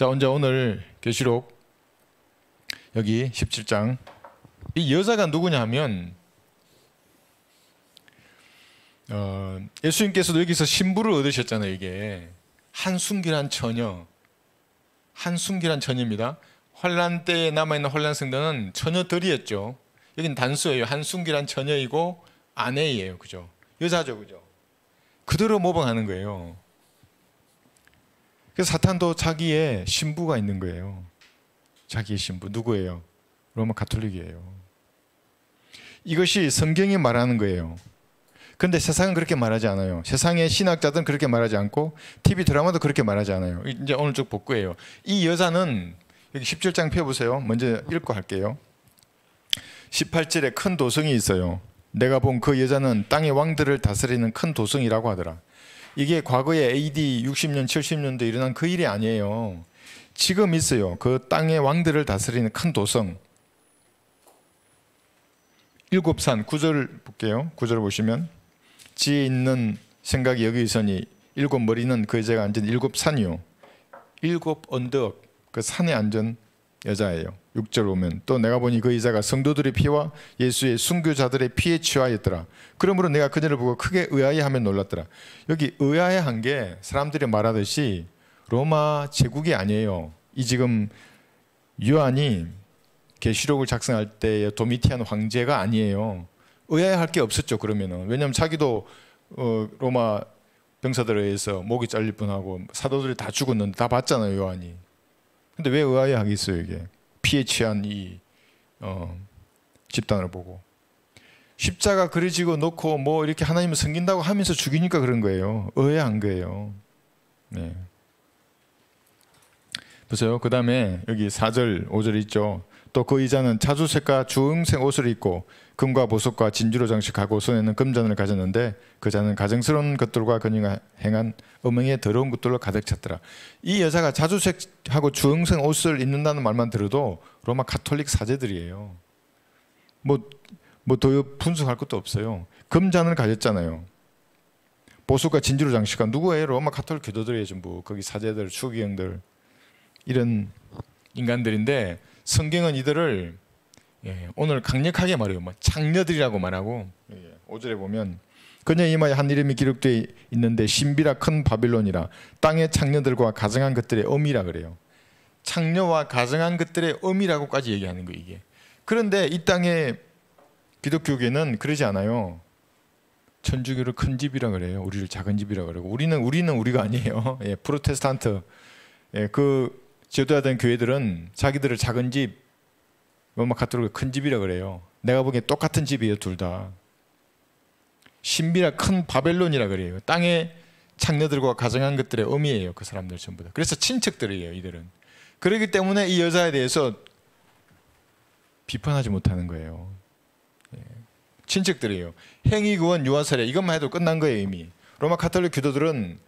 자, 먼저 오늘 계시록 여기 17장 이 여자가 누구냐 하면 어, 예수님께서도 여기서 신부를 얻으셨잖아요, 이게. 한순결한 처녀. 한순결한 처녀입니다. 환란 때에 남아있는 환란 성도는 처녀들이었죠. 여긴 단수예요. 한순결한 처녀이고 아내예요. 그죠? 여자죠. 그죠? 그대로 모방하는 거예요. 그래서 사탄도 자기의 신부가 있는 거예요. 자기의 신부 누구예요? 로마 가톨릭이에요. 이것이 성경이 말하는 거예요. 근데 세상은 그렇게 말하지 않아요. 세상의 신학자들은 그렇게 말하지 않고 TV 드라마도 그렇게 말하지 않아요. 이제 오늘 쭉복구해요이 여자는 여기 17장 펴 보세요. 먼저 읽고 할게요. 18절에 큰 도성이 있어요. 내가 본 그 여자는 땅의 왕들을 다스리는 큰 도성이라고 하더라. 이게 과거에 AD 60년, 70년대 일어난 그 일이 아니에요. 지금 있어요. 그 땅의 왕들을 다스리는 큰 도성. 일곱 산 구절을 볼게요. 구절을 보시면 지에 있는 생각이 여기 있으니 일곱 머리는 그제가 앉은 일곱 산이요. 일곱 언덕 그 산에 앉은 여자예요. 6절 보면 또 내가 보니 그여자가 성도들의 피와 예수의 순교자들의 피에 취하였더라. 그러므로 내가 그녀를 보고 크게 의아해하며 놀랐더라. 여기 의아해한 게 사람들이 말하듯이 로마 제국이 아니에요. 이 지금 유한이 계시록을 작성할 때 도미티안 황제가 아니에요. 의아해할 게 없었죠. 그러면은 왜냐하면 자기도 어, 로마 병사들에 의해서 목이 잘릴 뻔하고 사도들이 다 죽었는데 다 봤잖아요. 요한이 근데 왜 의아해하겠어요 이게 피해 취한 이 어, 집단을 보고 십자가 그려지고 놓고 뭐 이렇게 하나님을 섬긴다고 하면서 죽이니까 그런 거예요 의아한 거예요 네. 보세요 그 다음에 여기 4절 5절 있죠 또 그의자는 자주색과 주홍색 옷을 입고 금과 보석과 진주로 장식하고 손에는 금잔을 가졌는데 그 잔은 가증스러운 것들과 그녀가 행한 음행의 더러운 것들로 가득 찼더라. 이 여자가 자주색하고 주황색 옷을 입는다는 말만 들어도 로마 가톨릭 사제들이에요. 뭐, 뭐더 분석할 것도 없어요. 금잔을 가졌잖아요. 보석과 진주로 장식한 누구예요? 로마 가톨릭 교도들이에요, 전부. 거기 사제들, 추기경들. 이런 인간들인데 성경은 이들을 예, 예, 오늘 강력하게 말해요. 막 뭐 창녀들이라고 말하고 예, 5절에 예. 보면 그녀 이마에 한 이름이 기록되어 있는데 신비라 큰 바빌론이라 땅의 창녀들과 가정한 것들의 어미라 그래요. 창녀와 가정한 것들의 어미라고까지 얘기하는 거 이게. 그런데 이 땅의 기독교계는 그러지 않아요. 천주교를 큰 집이라 그래요. 우리를 작은 집이라 그러고 우리는 우리는 우리가 아니에요. 예, 프로테스탄트 예, 그 제도화된 교회들은 자기들을 작은 집 로마 카톨릭 큰 집이라 그래요. 내가 보기엔 똑같은 집이에요, 둘 다. 신비라 큰 바벨론이라 그래요. 땅에 창녀들과 가정한 것들의 의미예요, 그 사람들 전부 다. 그래서 친척들이에요, 이들은. 그러기 때문에 이 여자에 대해서 비판하지 못하는 거예요. 예. 친척들이에요. 행위 구원 유한 사례 이것만 해도 끝난 거예요 이미. 로마 카톨릭 교도들은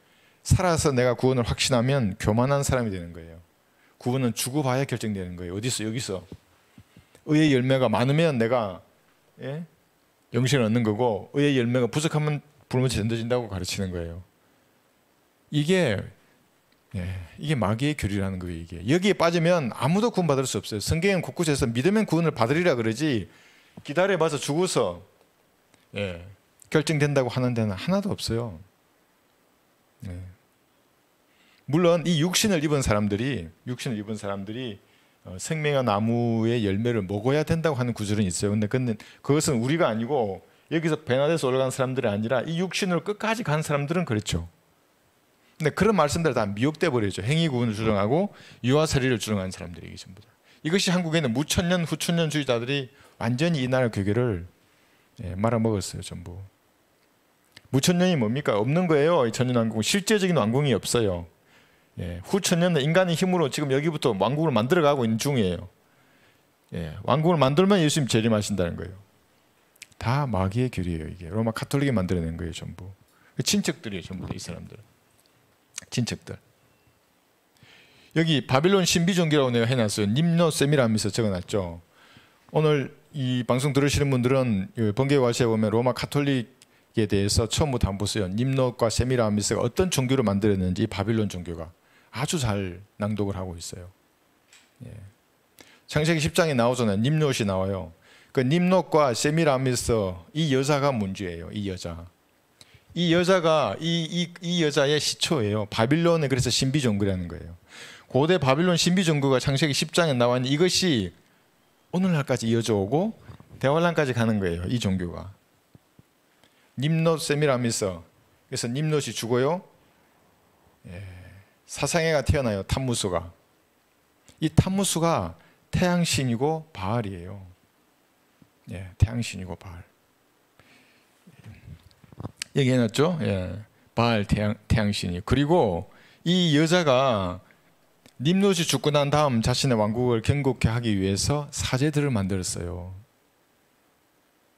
살아서 내가 구원을 확신하면 교만한 사람이 되는 거예요. 구원은 주고봐야 결정되는 거예요. 어디서 여기서 의의 열매가 많으면 내가 예? 영신을 얻는 거고 의의 열매가 부족하면 불못이 던져진다고 가르치는 거예요. 이게 예, 이게 마귀의 교리라는 거예요. 이게 여기에 빠지면 아무도 구원받을 수 없어요. 성경은 곳곳에서 믿으면 구원을 받으리라 그러지 기다려봐서 죽어서 예, 결정된다고 하는 데는 하나도 없어요. 예. 물론 이 육신을 입은 사람들이 육신을 입은 사람들이 어, 생명의 나무의 열매를 먹어야 된다고 하는 구절은 있어요. 근데 그것은 우리가 아니고 여기서 베나데스 올라간 사람들이 아니라 이 육신으로 끝까지 간 사람들은 그랬죠. 근데 그런 말씀들 다 미혹돼 버리죠. 행위 구원을 주장하고 유아 세리를 주장하는 사람들이 이 전부 다. 이것이 한국에는 무천년 후천년주의자들이 완전히 이나 교계를 예, 말아먹었어요, 전부. 무천년이 뭡니까? 없는 거예요. 전년 왕궁 실제적인 왕궁이 없어요. 예, 후천년에 인간의 힘으로 지금 여기부터 왕국을 만들어가고 있는 중이에요. 예, 왕국을 만들면 예수님 재림하신다는 거예요. 다 마귀의 결이에요. 이게 로마 카톨릭이 만들어낸 거예요. 전부 그 친척들이에요. 전부 이 사람들, 친척들. 여기 바빌론 신비 종교라고 내가 해놨어요. 님노셈이라면서 적어놨죠. 오늘 이 방송 들으시는 분들은 번개와시에 보면 로마 카톨릭에 대해서 처음부터 안 보세요. 님노과 세미라미스 어떤 종교를 만들었는지 바빌론 종교가 아주 잘 낭독을 하고 있어요. 예. 창세기 10장에 나오잖아요. 님롯이 나와요. 그 님롯과 세미라미스 이 여자가 문제예요. 이 여자. 이 여자가 이, 이, 이 여자의 시초예요. 바빌론에 그래서 신비 종교라는 거예요. 고대 바빌론 신비 종교가 창세기 10장에 나와 는 이것이 오늘날까지 이어져 오고 대환란까지 가는 거예요. 이 종교가. 님롯 세미라미스. 그래서 님롯이 죽어요. 예. 사상해가 태어나요. 탐무수가. 이 탐무수가 태양신이고 바알이에요. 예, 태양신이고 바알. 얘기해놨죠? 예. 바알 태양, 태양신이. 그리고 이 여자가 님롯이 죽고 난 다음 자신의 왕국을 견고케 하기 위해서 사제들을 만들었어요.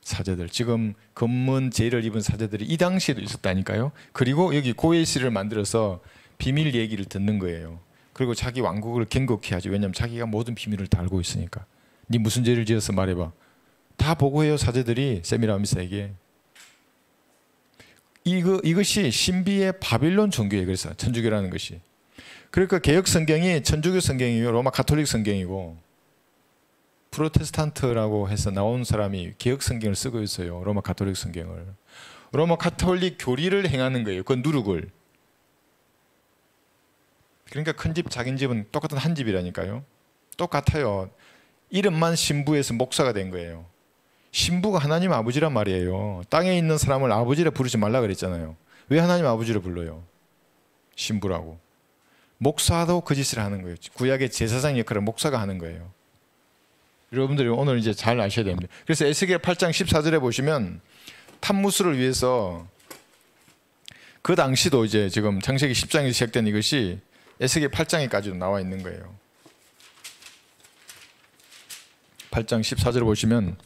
사제들. 지금 검문 제의를 입은 사제들이 이 당시에도 있었다니까요. 그리고 여기 고웨이를 만들어서 비밀 얘기를 듣는 거예요. 그리고 자기 왕국을 갱곡히 하죠. 왜냐하면 자기가 모든 비밀을 다 알고 있으니까. 네 무슨 죄를 지어서 말해봐. 다 보고해요 사제들이 세미라미스에게. 이거 이것이 신비의 바빌론 종교예요. 그래서 천주교라는 것이. 그러니까 개혁 성경이 천주교 성경이고 로마 가톨릭 성경이고 프로테스탄트라고 해서 나온 사람이 개혁 성경을 쓰고 있어요. 로마 가톨릭 성경을. 로마 가톨릭 교리를 행하는 거예요. 그 누룩을. 그러니까 큰 집, 작은 집은 똑같은 한 집이라니까요. 똑같아요. 이름만 신부에서 목사가 된 거예요. 신부가 하나님 아버지란 말이에요. 땅에 있는 사람을 아버지라 부르지 말라 그랬잖아요. 왜 하나님 아버지를 불러요? 신부라고. 목사도 그 짓을 하는 거예요. 구약의 제사장 역할을 목사가 하는 거예요. 여러분들이 오늘 이제 잘 아셔야 됩니다. 그래서 에스겔 8장 14절에 보시면 탐무스를 위해서 그 당시도 이제 지금 창세기 10장에 서 시작된 이것이 에스겔 8장에까지도 나와 있는 거예요. 8장 14절 보시면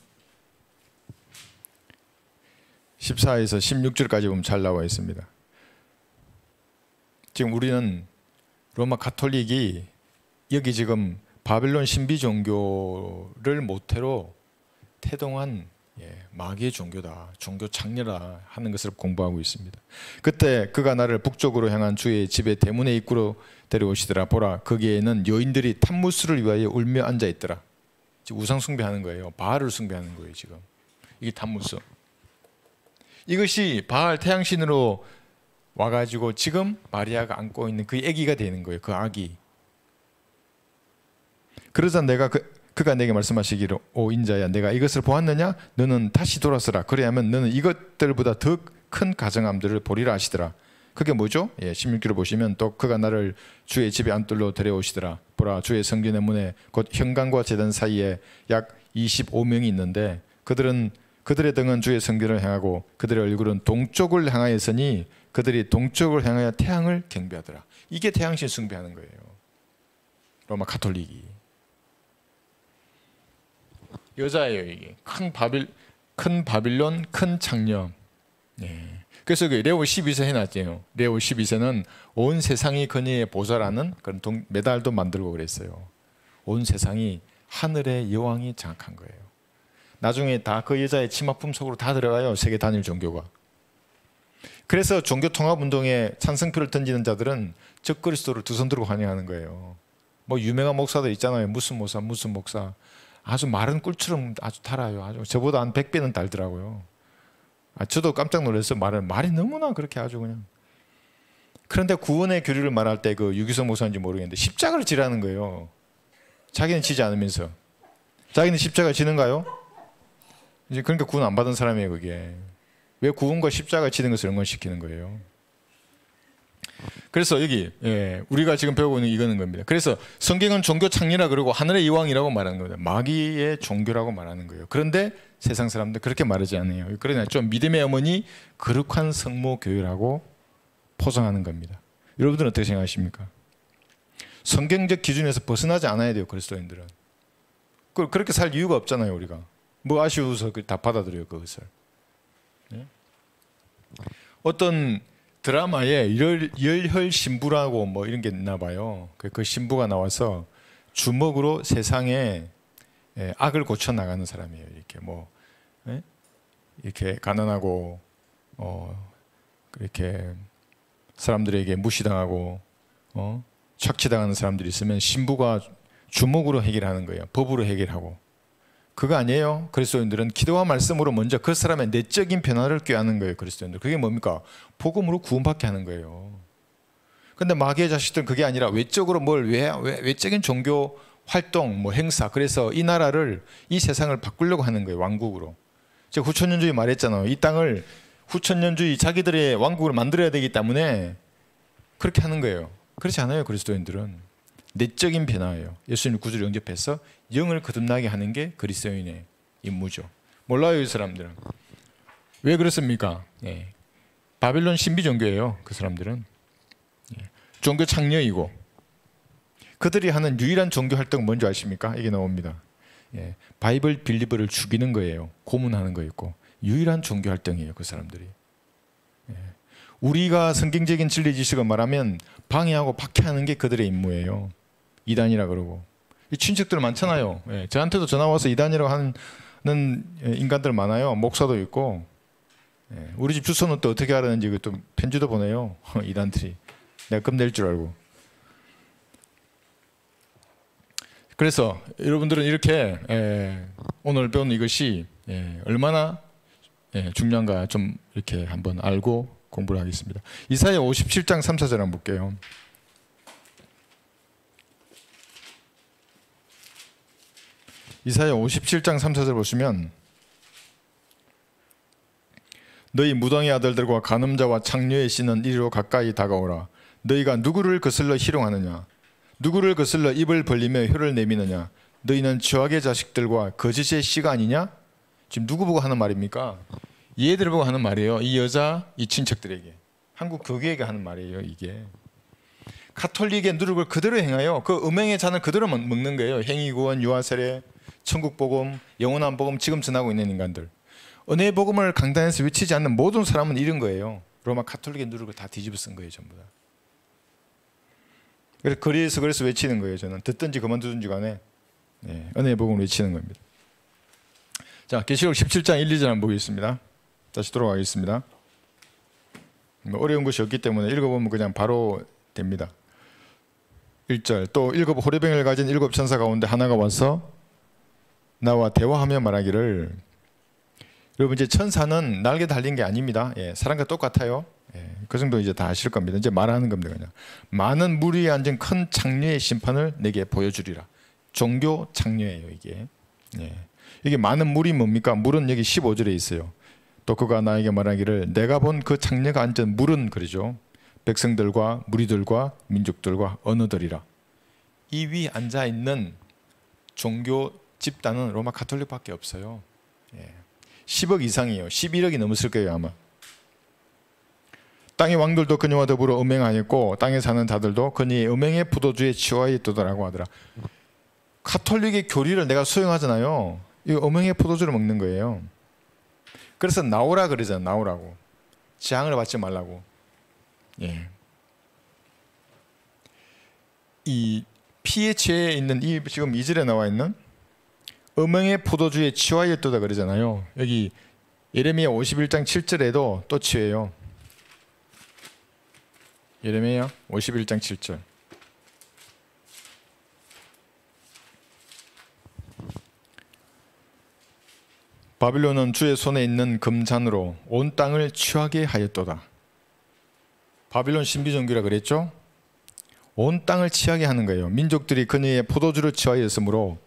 14에서 16절까지 보면 잘 나와 있습니다. 지금 우리는 로마 가톨릭이 여기 지금 바빌론 신비 종교를 모태로 태동한 예, 마귀의 종교다, 종교 장려라 하는 것을 공부하고 있습니다. 그때 그가 나를 북쪽으로 향한 주의 집의 대문의 입구로 데려오시더라. 보라, 거기에는 여인들이 탐무스를 위하여 울며 앉아 있더라. 우상 숭배하는 거예요. 바알을 숭배하는 거예요. 지금 이게 탐무스. 이것이 바알 태양신으로 와가지고 지금 마리아가 안고 있는 그 아기가 되는 거예요. 그 아기. 그러자 내가 그 그가 내게 말씀하시기로오 인자야 내가 이것을 보았느냐 너는 다시 돌아서라 그래야면 너는 이것들보다 더 큰 가정함들을 보리라 하시더라 그게 뭐죠? 예, 1 6기로 보시면 또 그가 나를 주의 집에 안뜰로 데려오시더라 보라 주의 성전의 문에 곧 현관과 재단 사이에 약 25명이 있는데 그들은 그들의 등은 주의 성전을 향하고 그들의 얼굴은 동쪽을 향하였으니 그들이 동쪽을 향하여 태양을 경배하더라 이게 태양신 숭배하는 거예요 로마 카톨릭이 여자예요 이게 큰 바빌 큰 바빌론 큰 창녀. 예. 그래서 그 레오 12세 해놨대 레오 12세는 온 세상이 그녀의 보좌라는 그런 동, 메달도 만들고 그랬어요. 온 세상이 하늘의 여왕이 장악한 거예요. 나중에 다 그 여자의 치마품 속으로 다 들어가요. 세계 단일 종교가. 그래서 종교 통합 운동에 찬성표를 던지는 자들은 적그리스도를 두 손 들고 환영하는 거예요. 뭐 유명한 목사들 있잖아요. 무슨 목사, 무슨 목사. 아주 마른 꿀처럼 아주 달아요. 아주 저보다 한 100배는 달더라고요. 아, 저도 깜짝 놀랐어요. 말을 말이 너무나 그렇게 아주 그냥. 그런데 구원의 교류를 말할 때 그 유기성 목사인지 모르겠는데 십자가를 지라는 거예요. 자기는 지지 않으면서 자기는 십자가 지는가요? 이제 그러니까 구원 안 받은 사람이에요 그게. 왜 구원과 십자가 지는 것을 응원시키는 거예요? 그래서 여기 예, 우리가 지금 배우고 있는 이거는 겁니다. 그래서 성경은 종교 창리라 그러고 하늘의 이왕이라고 말하는 겁니다. 마귀의 종교라고 말하는 거예요. 그런데 세상 사람들 그렇게 말하지 않아요. 그러나 좀 믿음의 어머니 거룩한 성모 교회라고 포장하는 겁니다. 여러분들은 어떻게 생각하십니까? 성경적 기준에서 벗어나지 않아야 돼요. 그리스도인들은 그, 그렇게 살 이유가 없잖아요. 우리가 뭐 아쉬워서 그 다 받아들여요 그것을. 예? 어떤 드라마에 열, 열혈 신부라고 뭐 이런 게 있나 봐요. 그, 그 신부가 나와서 주먹으로 세상에 예, 악을 고쳐 나가는 사람이에요. 이렇게 뭐 예? 이렇게 가난하고 어 그렇게 사람들에게 무시당하고 어 착취당하는 사람들이 있으면 신부가 주먹으로 해결하는 거예요. 법으로 해결하고 그거 아니에요. 그리스도인들은 기도와 말씀으로 먼저 그 사람의 내적인 변화를 꾀하는 거예요. 그리스도인들. 그게 뭡니까? 복음으로 구원받게 하는 거예요. 근데 마귀의 자식들은 그게 아니라 외적으로 뭘 외, 외, 외적인 종교 활동, 뭐 행사. 그래서 이 나라를 이 세상을 바꾸려고 하는 거예요. 왕국으로. 제가 후천년주의 말했잖아요. 이 땅을 후천년주의 자기들의 왕국을 만들어야 되기 때문에 그렇게 하는 거예요. 그렇지 않아요. 그리스도인들은. 내적인 변화예요. 예수님 구주를 영접해서 영을 거듭나게 하는 게 그리스도인의 임무죠. 몰라요, 이 사람들은. 왜 그렇습니까? 예. 바빌론 신비 종교예요, 그 사람들은. 예. 종교 창녀이고 그들이 하는 유일한 종교 활동 뭔지 아십니까? 이게 나옵니다. 예. 바이블 빌리버를 죽이는 거예요. 고문하는 거있고 유일한 종교 활동이에요, 그 사람들이. 예. 우리가 성경적인 진리 지식을 말하면 방해하고 박해하는 게 그들의 임무예요. 이단이라 그러고 이 친척들 많잖아요. 예, 저한테도 전화 와서 이단이라고 하는 예, 인간들 많아요. 목사도 있고 예, 우리 집 주소는 또 어떻게 알았는지 좀 편지도 보내요. 이단들이 내가 겁낼 줄 알고. 그래서 여러분들은 이렇게 예, 오늘 배운 이것이 예, 얼마나 예, 중요한가 좀 이렇게 한번 알고 공부를 하겠습니다. 이사야 57장 3, 4절 한번 볼게요. 이사야 57장 3절을 보시면 너희 무당의 아들들과 간음자와 창녀의 씨는 이리로 가까이 다가오라 너희가 누구를 거슬러 희롱하느냐 누구를 거슬러 입을 벌리며 혀를 내미느냐 너희는 저악의 자식들과 거짓의 씨가 아니냐 지금 누구 보고 하는 말입니까 얘들 보고 하는 말이에요 이 여자 이 친척들에게 한국 교계에게 하는 말이에요 이게 카톨릭의 누룩을 그대로 행하여 그 음행의 잔을 그대로 먹는 거예요 행위구원 유아세례 천국 복음, 영원한 복음 지금 전하고 있는 인간들. 은혜의 복음을 강단에서 외치지 않는 모든 사람은 이런 거예요. 로마 카톨릭의 누룩을 다 뒤집어 쓴 거예요, 전부 다. 그래서 거리에서 그래서 외치는 거예요, 저는. 듣든지 그만두든지 간에 예, 은혜의 복음을 외치는 겁니다. 자, 계시록 17장 1, 2절 한번 보겠습니다. 다시 돌아가겠습니다. 뭐 어려운 것이 없기 때문에 읽어보면 그냥 바로 됩니다. 1절 또 일곱 호레병을 가진 일곱 천사 가운데 하나가 와서 나와 대화하며 말하기를 여러분 이제 천사는 날개 달린 게 아닙니다. 예, 사람과 똑같아요. 예, 그 정도 이제 다 아실 겁니다. 이제 말하는 겁니다. 그냥 많은 무리에 앉은 큰 창녀의 심판을 내게 보여주리라. 종교 창녀예요 이게. 예. 이게 많은 물이 뭡니까? 물은 여기 15절에 있어요. 또 그가 나에게 말하기를 내가 본그 창녀가 앉은 물은 그러죠. 백성들과 무리들과 민족들과 언어들이라. 이 위 앉아 있는 종교 집단은 로마 가톨릭밖에 없어요. 예. 10억 이상이에요. 11억이 넘었을 거예요 아마. 땅의 왕들도 그녀와 더불어 음행하였고 땅에 사는 자들도 그녀의 음행의 포도주에 취와여 있더라고 하더라. 가톨릭의 교리를 내가 수용하잖아요. 이 음행의 포도주를 먹는 거예요. 그래서 나오라 그러잖아. 나오라고. 지앙을 받지 말라고. 예. 이 피에 h 에 있는 이 지금 이절에 나와 있는 음행의 포도주에 치화였도다 그러잖아요. 여기 예레미야 51장 7절에도 또 치예요. 예레미야 51장 7절. 바빌론은 주의 손에 있는 금잔으로 온 땅을 취하게 하였도다. 바빌론 신비 종교라 그랬죠? 온 땅을 취하게 하는 거예요. 민족들이 그녀의 포도주를 취하였으므로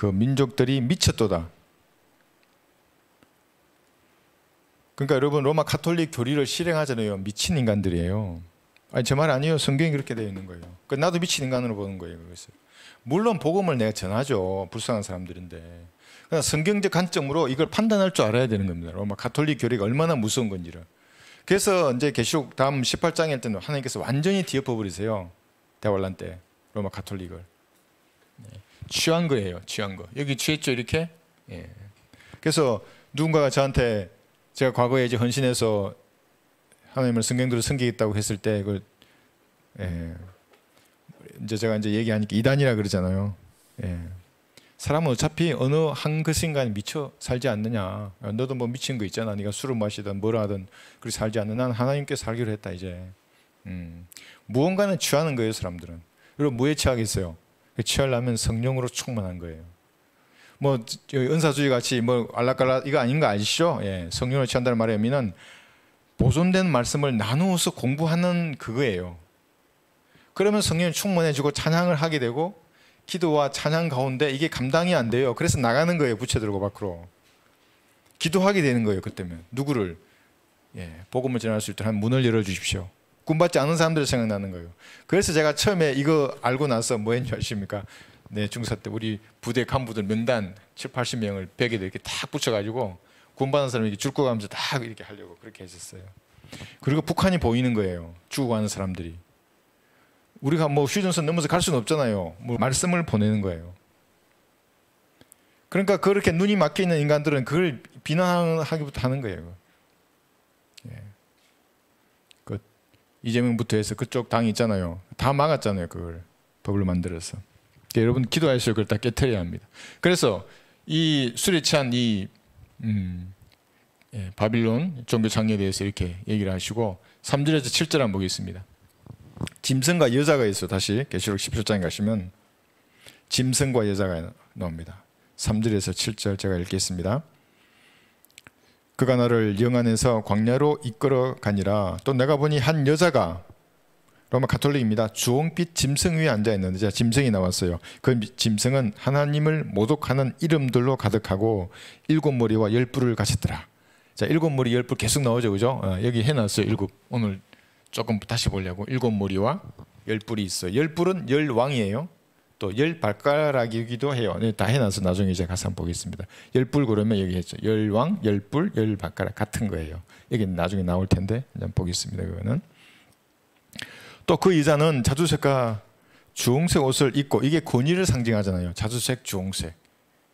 그 민족들이 미쳤도다. 그러니까 여러분 로마 카톨릭 교리를 실행하잖아요. 미친 인간들이에요. 아니 제 말 아니에요. 성경이 그렇게 되어 있는 거예요. 그러니까 나도 미친 인간으로 보는 거예요. 그것을. 물론 복음을 내가 전하죠. 불쌍한 사람들인데. 그러니까 성경적 관점으로 이걸 판단할 줄 알아야 되는 겁니다. 로마 가톨릭 교리가 얼마나 무서운 건지를. 그래서 이제 계시록 다음 18장에 때는 하나님께서 완전히 뒤엎어 버리세요. 대환란 때 로마 가톨릭을. 취한 거예요. 취한 거. 여기 취했죠, 이렇게? 예. 그래서 누군가가 저한테 제가 과거에 이제 헌신해서 하나님을 성경대로 섬기겠다고 했을 때 그걸 예. 이제 제가 이제 얘기하니까 이단이라 그러잖아요. 예. 사람은 어차피 어느 한 것인가에 미쳐 살지 않느냐. 너도 뭐 미친 거 있잖아. 네가 술을 마시든 뭐 하든 그렇게 살지 않는. 난 하나님께 살기로 했다 이제. 음. 무언가는 취하는 거예요, 사람들은. 여러분 뭐에 취하겠어요? 취하려면 그 성령으로 충만한 거예요. 뭐 은사주의 같이 뭐 알락갈락 이거 아닌 거 아시죠? 예, 성령을 취한다는 말의 의미는 보존된 말씀을 나누어서 공부하는 그거예요. 그러면 성령이 충만해지고 찬양을 하게 되고 기도와 찬양 가운데 이게 감당이 안 돼요. 그래서 나가는 거예요. 부채들고 밖으로. 기도하게 되는 거예요. 그때면 누구를 예, 복음을 전할 수 있도록 한 문을 열어 주십시오. 구원받지 않은 사람들 생각나는 거예요. 그래서 제가 처음에 이거 알고 나서 뭐 했는지 아십니까? 네, 중사 때 우리 부대 간부들 면단 7, 80명을 벽에다 이렇게 탁 붙여가지고 구원받은 사람에게 줄거 가면서 탁 이렇게 하려고 그렇게 했었어요. 그리고 북한이 보이는 거예요. 죽어가는 사람들이. 우리가 뭐 휴전선 넘어서 갈 수는 없잖아요. 뭐 말씀을 보내는 거예요. 그러니까 그렇게 눈이 막혀 있는 인간들은 그걸 비난하기부터 하는 거예요. 이재명부터 해서 그쪽 당이 있잖아요. 다 막았잖아요. 그걸 법을 만들어서. 그러니까 여러분 기도하셔서 그걸 다 깨뜨려야 합니다. 그래서 이 술에 취한 이 음, 예, 바빌론 종교 장려에 대해서 이렇게 얘기를 하시고 3절에서 7절 한번 보겠습니다. 짐승과 여자가 있어 다시 계시록 17장에 가시면 짐승과 여자가 나옵니다. 3절에서 7절 제가 읽겠습니다. 그가 나를 영 안에서 광야로 이끌어 가니라. 또 내가 보니 한 여자가 로마 가톨릭입니다. 주홍빛 짐승 위에 앉아 있는데 제가 짐승이 나왔어요. 그 짐승은 하나님을 모독하는 이름들로 가득하고 일곱 머리와 열불을 가졌더라. 자, 일곱 머리 열불 계속 나오죠, 그죠? 어, 여기 해놨어요. 일곱 오늘 조금 다시 보려고 일곱 머리와 열불이 있어요. 열불은열 왕이에요. 또열 발가락이기도 해요. 네, 다 해놔서 나중에 이제 가서 한번 보겠습니다. 열불 그러면 여기 했죠. 열왕, 열불, 열 발가락 같은 거예요. 여기 나중에 나올 텐데 한번 보겠습니다. 그거는 또그 이자는 자주색과 주홍색 옷을 입고 이게 권위를 상징하잖아요. 자주색, 주홍색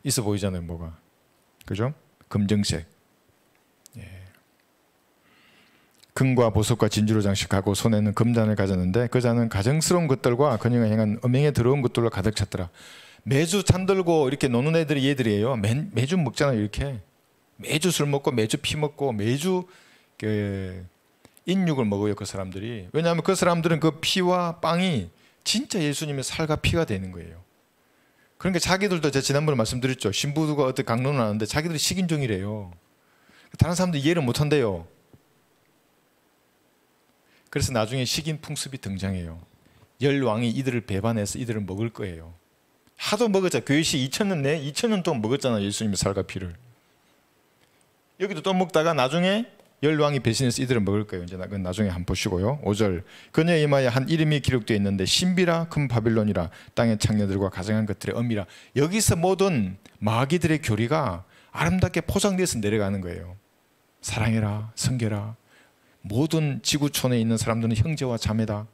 있어 보이잖아요. 뭐가 그죠? 검정색 금과 보석과 진주로 장식하고 손에는 금단을 가졌는데 그 자는 가정스러운 것들과 그녀가 행한 음행에 들어온 것들로 가득 찼더라. 매주 잔들고 이렇게 노는 애들이 얘들이에요. 매, 매주 먹잖아 이렇게. 매주 술 먹고 매주 피 먹고 매주 그 인육을 먹어요 그 사람들이. 왜냐하면 그 사람들은 그 피와 빵이 진짜 예수님의 살과 피가 되는 거예요. 그러니까 자기들도 제가 지난번에 말씀드렸죠. 신부가 어떻게 강론을 하는데 자기들이 식인종이래요. 다른 사람들 이해를 못한대요. 그래서 나중에 식인 풍습이 등장해요. 열 왕이 이들을 배반해서 이들을 먹을 거예요. 하도 먹었자 교회시 2000년 내 2000년 동안 먹었잖아 예수님의 살과 피를. 여기도 또 먹다가 나중에 열 왕이 배신해서 이들을 먹을 거예요. 이제 그건 나중에 한 보시고요. 5절 그녀의 이마에 한 이름이 기록되어 있는데 신비라 큰 바빌론이라 땅의 창녀들과 가정한 것들의 엄이라 여기서 모든 마귀들의 교리가 아름답게 포장돼서 내려가는 거예요. 사랑해라, 성결라 모든 지구촌에 있는 사람들은 형제와 자매다.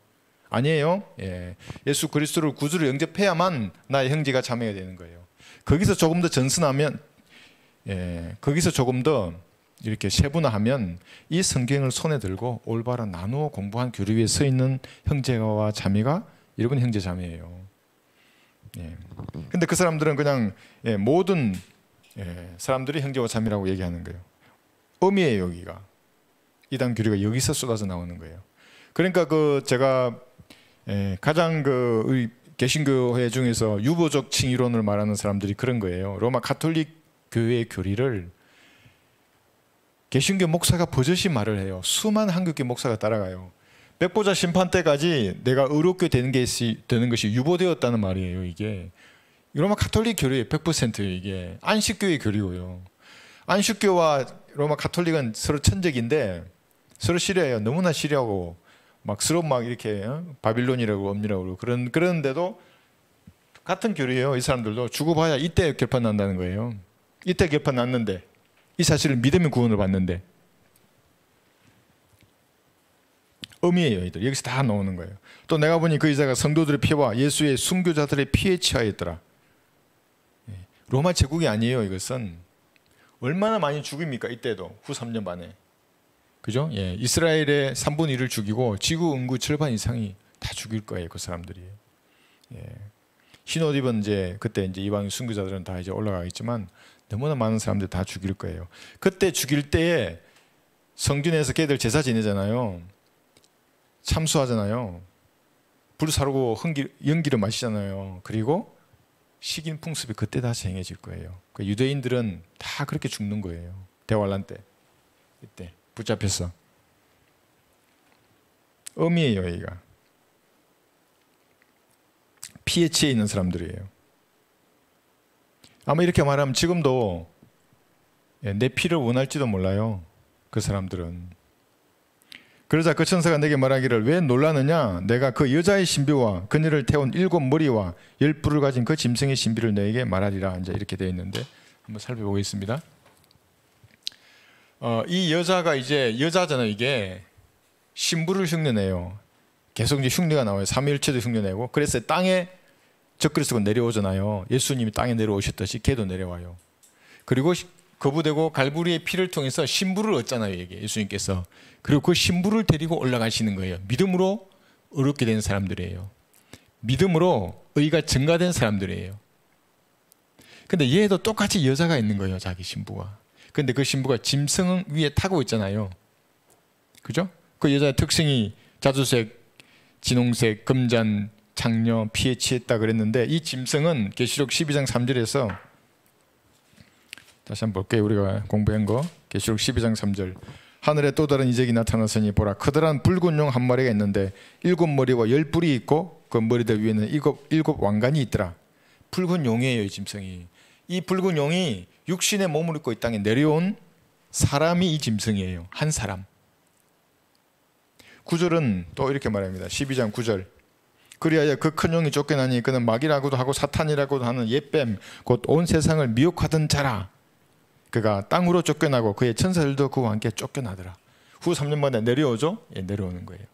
아니에요. 예. 예수 그리스도를 구주로 영접해야만 나의 형제가 자매가 되는 거예요. 거기서 조금 더 전선하면 예. 거기서 조금 더 이렇게 세분화하면 이 성경을 손에 들고 올바로 나누어 공부한 교류 위에 서 있는 형제와 자매가 여러분 형제 자매예요. 예. 근데 그 사람들은 그냥 예, 모든 예, 사람들이 형제와 자매라고 얘기하는 거예요. 음이에요 여기가. 이단 교리가 여기서 쏟아져 나오는 거예요. 그러니까 그 제가 예, 가장 그 개신교회 그 중에서 유보적 칭이론을 말하는 사람들이 그런 거예요. 로마 가톨릭 교회의 교리를 개신교 목사가 버젓이 말을 해요. 수많 한국교 목사가 따라가요. 백보자 심판 때까지 내가 의롭게 되는 게 되는 것이 유보되었다는 말이에요. 이게 로마 가톨릭 교리의 100%예요. 이게 안식교의 교리고요. 안식교와 로마 가톨릭은 서로 천적인데 서로 싫어해요. 너무나 싫어하고 막 서로 막 이렇게 어? 바빌론이라고 엄니라고 그러고 런 그런데도 같은 교리예요. 이 사람들도 죽어봐야 이때 결판 난다는 거예요. 이때 결판 났는데 이 사실을 믿으면 구원을 받는데 의미예요. 이들 여기서 다 나오는 거예요. 또 내가 보니 그여자가 성도들의 피와 예수의 순교자들의 피에 취하였더라. 예. 로마 제국이 아니에요. 이것은 얼마나 많이 죽입니까? 이때도 후 3년 반에 그죠? 예, 이스라엘의 3분의 1을 죽이고 지구 인구 절반 이상이 다 죽일 거예요. 그 사람들이. 예. 흰옷 입은 이제 그때 이제 이방 인 순교자들은 다 이제 올라가겠지만 너무나 많은 사람들 다 죽일 거예요. 그때 죽일 때에 성전에서 걔들 제사 지내잖아요. 참수하잖아요. 불 사르고 흥기, 연기를 마시잖아요. 그리고 식인 풍습이 그때 다시 행해질 거예요. 그 유대인들은 다 그렇게 죽는 거예요. 대환란 때. 이때. 붙잡혔어. 음이에요, 여기가. PH에 있는 사람들이에요. 아마 이렇게 말하면 지금도 예, 내 피를 원할지도 몰라요. 그 사람들은. 그러자 그 천사가 내게 말하기를 왜 놀라느냐? 내가 그 여자의 신비와 그녀를 태운 일곱 머리와 열 뿔을 가진 그 짐승의 신비를 내게 말하리라. 이제 이렇게 되어 있는데 한번 살펴보겠습니다. 어, 이 여자가 이제 여자잖아요. 이게 신부를 흉내내요. 계속 이제 흉내가 나와요. 삼일체도 흉내내고 그래서 땅에 적그리스도가 내려오잖아요. 예수님이 땅에 내려오셨듯이 걔도 내려와요. 그리고 거부되고 갈부리의 피를 통해서 신부를 얻잖아요. 이게 예수님께서 그리고 그 신부를 데리고 올라가시는 거예요. 믿음으로 어렵게 된 사람들이에요. 믿음으로 의가 증가된 사람들이에요. 근데 얘도 똑같이 여자가 있는 거예요. 자기 신부가. 근데 그 신부가 짐승 위에 타고 있잖아요. 그죠? 그 여자의 특성이 자주색, 진홍색, 금잔, 장녀, 피에 취했다 그랬는데 이 짐승은 계시록 12장 3절에서 다시 한번 볼게요. 우리가 공부한 거. 계시록 12장 3절. 하늘에 또 다른 이적이 나타났으니 보라 커다란 붉은 용 한 마리가 있는데 일곱 머리와 열 뿔이 있고 그 머리들 위에는 일곱, 일곱 왕관이 있더라. 붉은 용이에요, 이 짐승이. 이 붉은 용이 육신의 몸을 입고 이 땅에 내려온 사람이 이 짐승이에요. 한 사람. 구절은또 이렇게 말합니다. 12장 9절. 그리하여 그 큰 용이 쫓겨나니 그는 마귀라고도 하고 사탄이라고도 하는 옛뱀 곧 온 세상을 미혹하던 자라. 그가 땅으로 쫓겨나고 그의 천사들도 그와 함께 쫓겨나더라. 후 3년 만에 내려오죠? 예, 내려오는 거예요.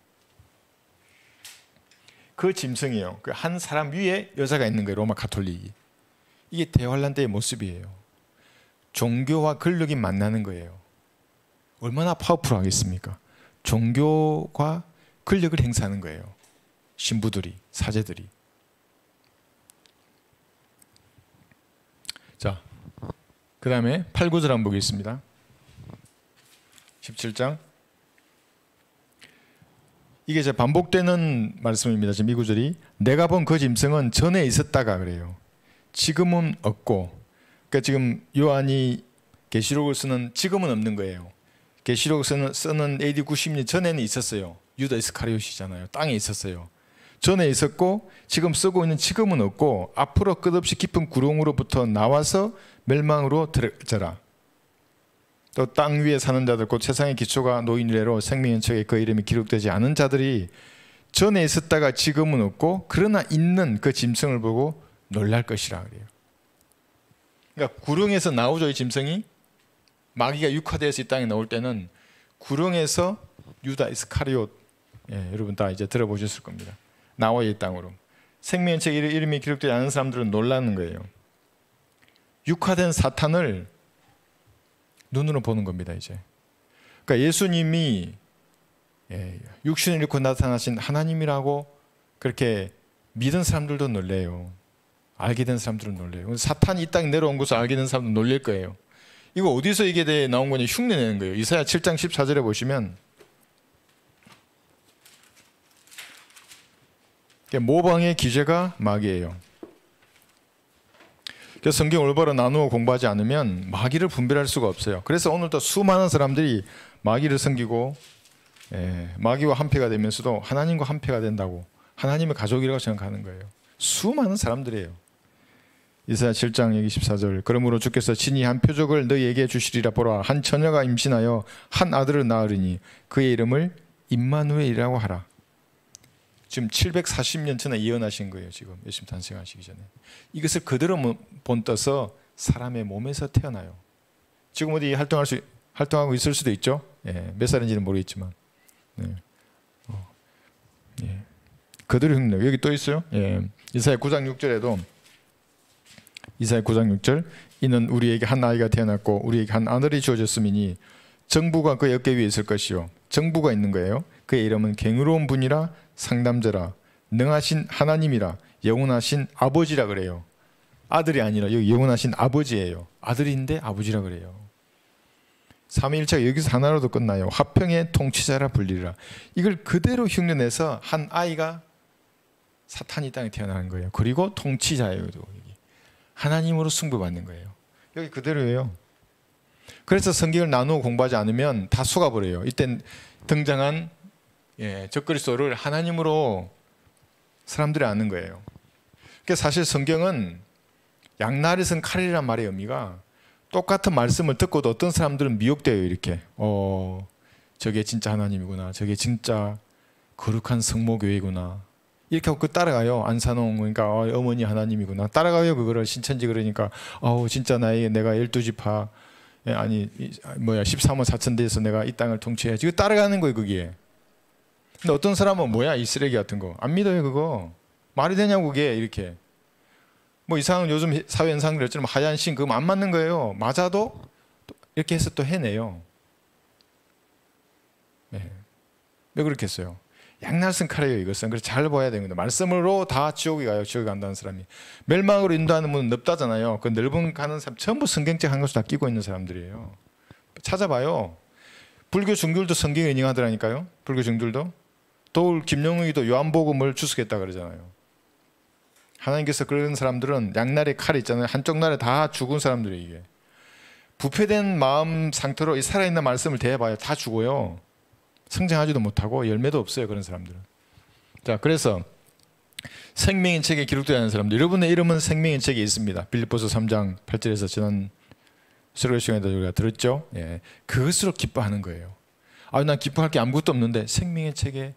그 짐승이요. 그 한 사람 위에 여자가 있는 거예요. 로마 가톨릭이. 이게 대환란 때의 모습이에요. 종교와 근력이 만나는 거예요. 얼마나 파워풀하겠습니까? 종교와 근력을 행사하는 거예요. 신부들이, 사제들이. 자, 그 다음에 8, 9절 한번 보겠습니다. 17장. 이게 제 반복되는 말씀입니다. 지금 이 구절이 내가 본 그 짐승은 전에 있었다가 그래요. 지금은 없고 그러니까 지금 요한이 계시록을 쓰는 지금은 없는 거예요. 계시록 쓰는, 쓰는 AD 90년 전에는 있었어요. 유다 이스카리옷이잖아요. 땅에 있었어요. 전에 있었고 지금 쓰고 있는 지금은 없고 앞으로 끝없이 깊은 구렁으로부터 나와서 멸망으로 들어져라. 또 땅 위에 사는 자들 곧 세상의 기초가 놓인 이래로 생명의 책에 그 이름이 기록되지 않은 자들이 전에 있었다가 지금은 없고 그러나 있는 그 짐승을 보고 놀랄 것이라 그래요. 그러니까 구릉에서 나오죠 이 짐승이 마귀가 육화되어서 이 땅에 나올 때는 구릉에서 유다 이스카리옷 예, 여러분 다 이제 들어보셨을 겁니다. 나와이 땅으로 생명의 책 이름이 기록되지 않은 사람들은 놀라는 거예요. 육화된 사탄을 눈으로 보는 겁니다 이제. 그러니까 예수님이 예, 육신을 잃고 나타나신 하나님이라고 그렇게 믿은 사람들도 놀래요. 알게 된 사람들은 놀래요. 사탄이 이땅 내려온 것을 알게 된 사람은 놀릴 거예요. 이거 어디서 이게 돼 나온 거냐 흉내 내는 거예요. 이사야 7장 14절에 보시면 모방의 기제가 마귀예요. 그래서 성경 올바로 나누어 공부하지 않으면 마귀를 분별할 수가 없어요. 그래서 오늘도 수많은 사람들이 마귀를 섬기고 예, 마귀와 한패가 되면서도 하나님과 한패가 된다고 하나님의 가족이라고 생각하는 거예요. 수많은 사람들이에요. 이사야 7장 24절 그러므로 주께서 진히한 표적을 너희에게 주시리라 보라 한 처녀가 임신하여 한 아들을 낳으리니 그의 이름을 임마누엘이라고 하라 지금 740년 전에 예언하신 거예요 지금 예수님 탄생하시기 전에 이것을 그대로 본떠서 사람의 몸에서 태어나요 지금 어디 활동할 수 활동하고 있을 수도 있죠 예, 몇 살인지는 모르겠지만 네. 어, 예. 예. 그대로 흉내 여기 또 있어요 예. 이사야 9장 6절에도 이사야 9장 6절 이는 우리에게 한 아이가 태어났고 우리에게 한 아들이 주어졌음이니 정부가 그의 어깨 위에 있을 것이요 정부가 있는 거예요 그의 이름은 갱으로운 분이라 상담자라 능하신 하나님이라 영원하신 아버지라 그래요 아들이 아니라 여기 영원하신 아버지예요 아들인데 아버지라 그래요 삼위일체가 여기서 하나로도 끝나요 화평의 통치자라 불리라 이걸 그대로 흉내내서 한 아이가 사탄이 땅에 태어나는 거예요 그리고 통치자예요 하나님으로 승부받는 거예요. 여기 그대로예요. 그래서 성경을 나누어 공부하지 않으면 다 속아버려요. 이때 등장한 예, 적그리스도를 하나님으로 사람들이 아는 거예요. 그러니까 사실 성경은 양날에선 칼이란 말의 의미가 똑같은 말씀을 듣고도 어떤 사람들은 미혹돼요. 이렇게 어 저게 진짜 하나님이구나. 저게 진짜 거룩한 성모 교회구나. 이렇게 하고 그 따라가요. 안사놓은 거니까 그러니까, 어, 어머니 하나님이구나. 따라가요. 그거를 신천지 그러니까 아우 진짜 나의 내가 열두 지파 예, 아니 아, 뭐야 13호 사천대에서 내가 이 땅을 통치해야지. 그 따라가는 거예요 그게. 근데 어떤 사람은 뭐야 이 쓰레기 같은 거 안 믿어요 그거 말이 되냐고 그게 이렇게 뭐 이상은 요즘 사회 현상들 어쩌 뭐 하얀 신 그거 안 맞는 거예요. 맞아도 이렇게 해서 또 해내요. 네. 왜 그렇게 했어요? 양날승 칼이에요 이것은 그래서 잘 봐야 됩니다 말씀으로 다 지옥에 가요 지옥에 간다는 사람이 멸망으로 인도하는 문은 넓다잖아요 그 넓은 가는 사람 전부 성경책 한 것을 다 끼고 있는 사람들이에요 찾아봐요 불교 중들도 성경에 인용하더라니까요 불교 중들도 더울 김용욱이도 요한복음을 주석했다 그러잖아요 하나님께서 그런 사람들은 양날의 칼 있잖아요 한쪽 날에 다 죽은 사람들이 이게 부패된 마음 상태로 이 살아있는 말씀을 대해봐요 다 죽어요 성장하지도 못하고 열매도 없어요. 그런 사람들은. 자, 그래서 생명인 책에 기록되는 사람들. 여러분의 이름은 생명인 책에 있습니다. 빌리포스 3장 8절에서 지난 수련 시간에도 우리가 들었죠. 예. 그것으로 기뻐하는 거예요. 아, 유난 기뻐할 게 아무것도 없는데 생명의 책에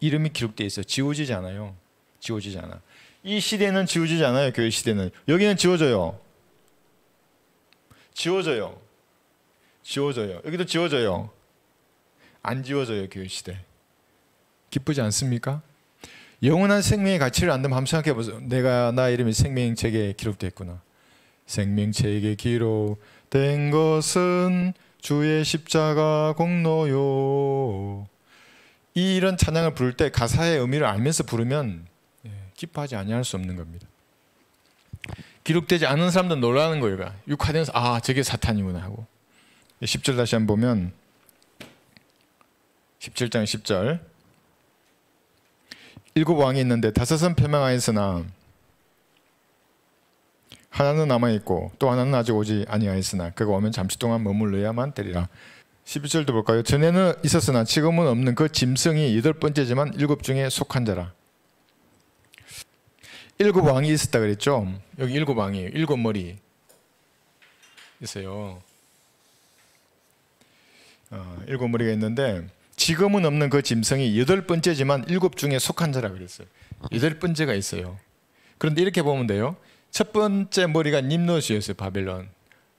이름이 기록되어 있어요. 지워지지 않아요. 지워지지 않아. 이 시대는 지워지지 않아요. 교회 시대는. 여기는 지워져요. 지워져요. 지워져요. 여기도 지워져요. 안 지워져요 교회 시대. 기쁘지 않습니까? 영원한 생명의 가치를 안다면 한번 생각해 보세요. 내가 나 이름이 생명책에 기록되 구나 생명책에 기록된 것은 주의 십자가 공로요. 이런 찬양을 부를 때 가사의 의미를 알면서 부르면 예, 기뻐하지 아니할 수 없는 겁니다. 기록되지 않은 사람들 놀라는 거예요. 육화되면서 아 저게 사탄이구나 하고 10절 다시 한번 보면 17장 10절 일곱 왕이 있는데 다섯은 패망하였으나 하나는 남아 있고 또 하나는 아직 오지 아니하였으나 그가 오면 잠시 동안 머물러야만 되리라. 1 2절도 볼까요? 전에는 있었으나 지금은 없는 그 짐승이 여덟 번째지만 일곱 중에 속한 자라. 일곱 왕이 있었다 그랬죠? 여기 일곱 왕이에요. 일곱 머리 있어요. 어, 일곱 머리가 있는데 지금은 없는 그 짐승이 여덟 번째지만 일곱 중에 속한 자라 그랬어요. 여덟 번째가 있어요. 그런데 이렇게 보면 돼요. 첫 번째 머리가 님노시였어요. 바벨론.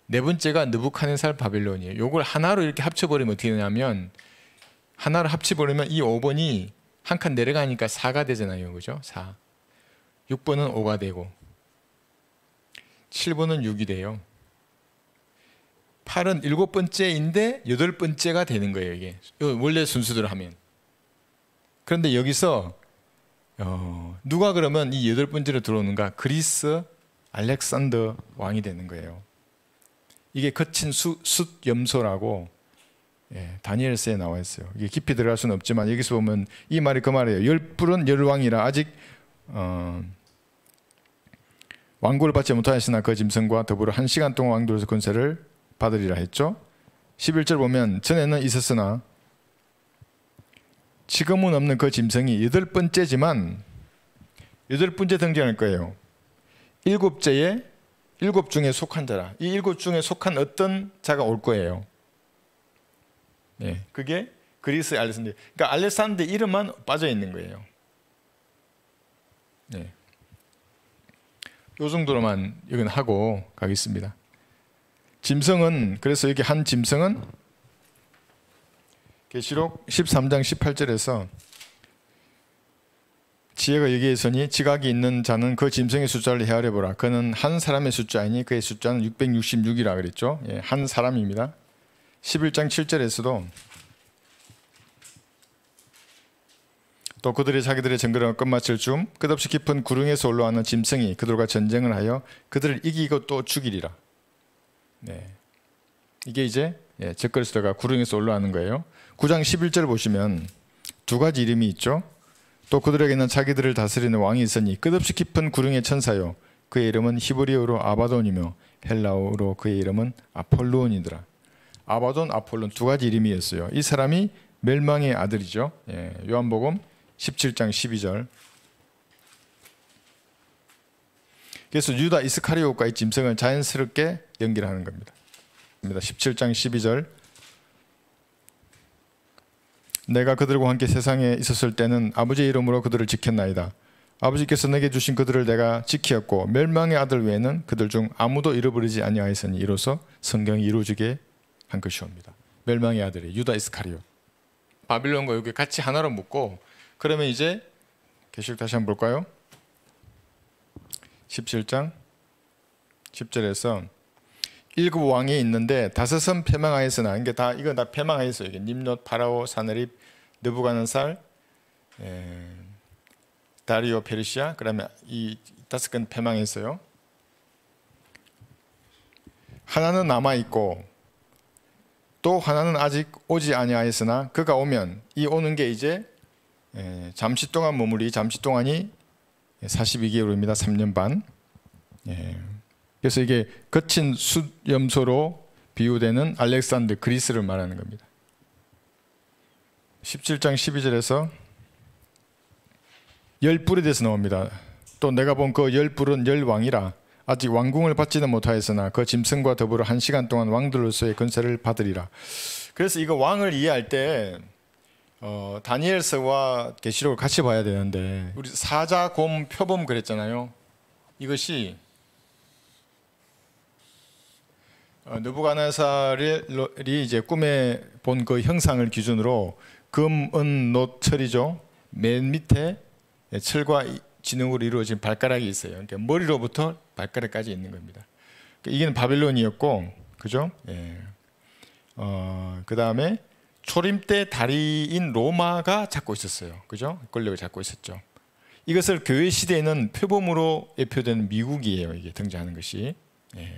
네 번째가 느부카네살 바벨론이에요. 요걸 하나로 이렇게 합쳐버리면 어떻게 되냐면 하나로 합쳐버리면 이 5번이 한 칸 내려가니까 4가 되잖아요. 그죠? 4. 6번은 5가 되고 7번은 6이 돼요. 8은 일곱 번째인데 여덟 번째가 되는 거예요, 이게. 원래 순수대로 하면. 그런데 여기서 어, 누가 그러면 이 여덟 번째로 들어오는가? 그리스 알렉산더 왕이 되는 거예요. 이게 거친 수, 숫 염소라고 예, 다니엘스에 나와 있어요. 이게 깊이 들어갈 수는 없지만 여기서 보면 이 말이 그 말이에요. 열불은 열왕이라 아직 어, 왕고를 받지 못하였으나 그 짐승과 더불어 한 시간 동안 왕도에서 군세를 받으리라 했죠. 11절 보면 전에는 있었으나 지금은 없는 그 짐승이 여덟 번째지만 여덟 번째 등장할 거예요. 일곱째에 일곱 중에 속한 자라. 이 일곱 중에 속한 어떤 자가 올 거예요. 예, 그게 그리스의 알렉산데. 그러니까 알렉산데 이름만 빠져 있는 거예요. 예. 요 정도로만 여긴 하고 가겠습니다. 짐승은 그래서 여기 한 짐승은 계시록 13장 18절에서 지혜가 여기에 있으니 지각이 있는 자는 그 짐승의 숫자를 헤아려 보라. 그는 한 사람의 숫자이니 그의 숫자는 666이라 그랬죠. 예, 한 사람입니다. 11장 7절에서도 또 그들이 자기들의 정글를 끝마칠 쯤 끝없이 깊은 구릉에서 올라오는 짐승이 그들과 전쟁을 하여 그들을 이기고 또 죽이리라. 네. 이게 이제 예, 적그리스도가 구름에서 올라오는 거예요. 9장 11절 보시면 두 가지 이름이 있죠. 또 그들에게는 자기들을 다스리는 왕이 있으니 끝없이 깊은 구릉의 천사요. 그의 이름은 히브리어로 아바돈이며 헬라어로 그의 이름은 아폴로온이더라. 아바돈, 아폴론 두 가지 이름이었어요. 이 사람이 멸망의 아들이죠. 예, 요한복음 17장 12절 그래서 유다 이스카리오과의 짐승을 자연스럽게 연결하는 겁니다. 17장 12절 내가 그들과 함께 세상에 있었을 때는 아버지의 이름으로 그들을 지켰나이다. 아버지께서 내게 주신 그들을 내가 지키었고 멸망의 아들 외에는 그들 중 아무도 잃어버리지 아니하였으니 이로써 성경이 이루어지게 한 것이옵니다. 멸망의 아들이 유다 이스카리오. 바빌론과 여기 같이 하나로 묶고 그러면 이제 계시 다시 한번 볼까요? 17장 10절에서 일곱 왕이 있는데 다섯 은 패망하였으나 이게 다 이거 다 패망하였어요. 이게 닙롯, 파라오, 사네립, 느부가네살, 다리오 페르시아 그다음에 이 다섯 건 패망했어요. 하나는 남아 있고 또 하나는 아직 오지 아니하였으나 그가 오면 이 오는 게 이제 잠시 동안 머물리 잠시 동안이 42개월입니다. 예, 3년 반. 예. 그래서 이게 거친 숫염소로 비유되는 알렉산드 그리스를 말하는 겁니다. 17장 12절에서 열 뿔에 대해서 나옵니다. 또 내가 본 그열 뿔은 열 왕이라 아직 왕궁을 받지는 못하였으나 그 짐승과 더불어 한 시간 동안 왕들로서의 근세를 받으리라. 그래서 이거 왕을 이해할 때 어, 다니엘서와 계시록을 같이 봐야 되는데 우리 사자곰 표범 그랬잖아요. 이것이 어, 느부갓네살이 이제 꿈에 본 그 형상을 기준으로 금, 은, 노, 철이죠. 맨 밑에 철과 진흙으로 이루어진 발가락이 있어요. 그러니까 머리로부터 발가락까지 있는 겁니다. 그러니까 이게 바빌론이었고, 그죠? 예. 어, 그 다음에 초림때 다리인 로마가 잡고 있었어요. 그죠? 권력을 잡고 있었죠. 이것을 교회 시대에는 표범으로 예표된 미국이에요. 이게 등장하는 것이. 예.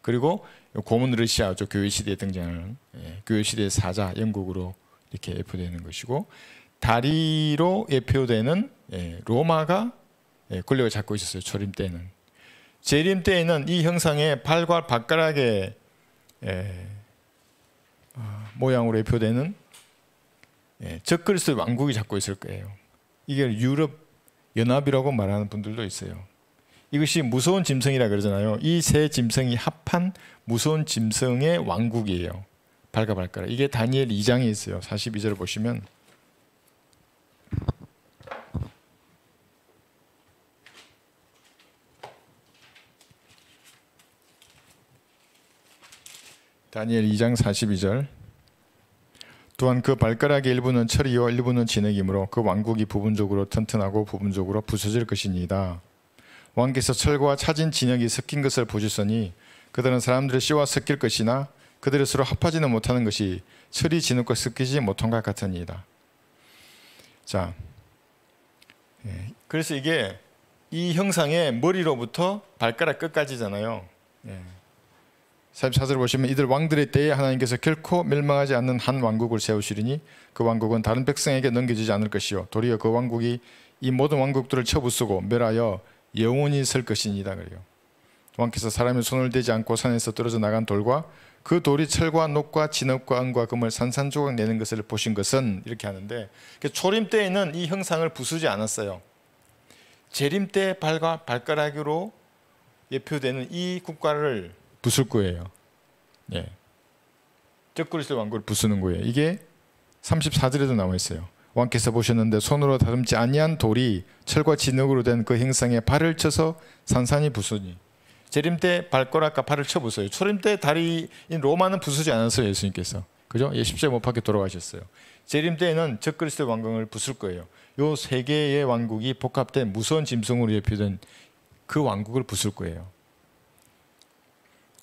그리고 고문 러시아죠. 교회 시대에 등장하는 예. 교회 시대 사자 영국으로 이렇게 예표되는 것이고 다리로 예표되는 예. 로마가 예, 권력을 잡고 있었어요. 초림 때는 재림 때에는 이 형상의 발과 발가락에 예, 모양으로 표되는 예, 적그리스 왕국이 잡고 있을 거예요. 이게 유럽 연합이라고 말하는 분들도 있어요. 이것이 무서운 짐승이라 그러잖아요. 이 세 짐승이 합한 무서운 짐승의 왕국이에요. 발가발가라. 이게 다니엘 2장에 있어요. 42절을 보시면 다니엘 2장 42절 또한 그 발가락의 일부는 철이요 일부는 진흙이므로그 왕국이 부분적으로 튼튼하고 부분적으로 부서질 것입니다 왕께서 철과 차진 진액이 섞인 것을 보셨으니 그들은 사람들의 씨와 섞일 것이나 그들의 서로 합하지는 못하는 것이 철이 진흙과 섞이지 못한 것 같으니이다. 자, 예. 그래서 이게 이 형상의 머리로부터 발가락 끝까지잖아요. 예. 44절 보시면 이들 왕들의 때에 하나님께서 결코 멸망하지 않는 한 왕국을 세우시리니 그 왕국은 다른 백성에게 넘겨지지 않을 것이요 도리어 그 왕국이 이 모든 왕국들을 쳐부수고 멸하여 영원히 설 것이니라 그래요. 왕께서 사람의 손을 대지 않고 산에서 떨어져 나간 돌과 그 돌이 철과 녹과 진흙과 은과 금을 산산조각 내는 것을 보신 것은 이렇게 하는데 그 초림 때에는 이 형상을 부수지 않았어요. 재림 때 발과 발가락으로 예표되는 이 국가를 부술 거예요. 예. 적그리스 왕국을 부수는 거예요. 이게 34절에도 나와 있어요. 왕께서 보셨는데 손으로 다듬지 아니한 돌이 철과 진흙으로 된 그 행상에 발을 쳐서 산산이 부수니 재림 때 발가락과 발을 쳐부숴요. 초림 때 다리인 로마는 부수지 않았어요. 예수님께서. 그죠? 예, 십자못 박혀 돌아가셨어요. 재림 때에는 적그리스도 왕궁을 부술 거예요. 요세 개의 왕국이 복합된 무서운 짐승으로 예표된 그 왕국을 부술 거예요.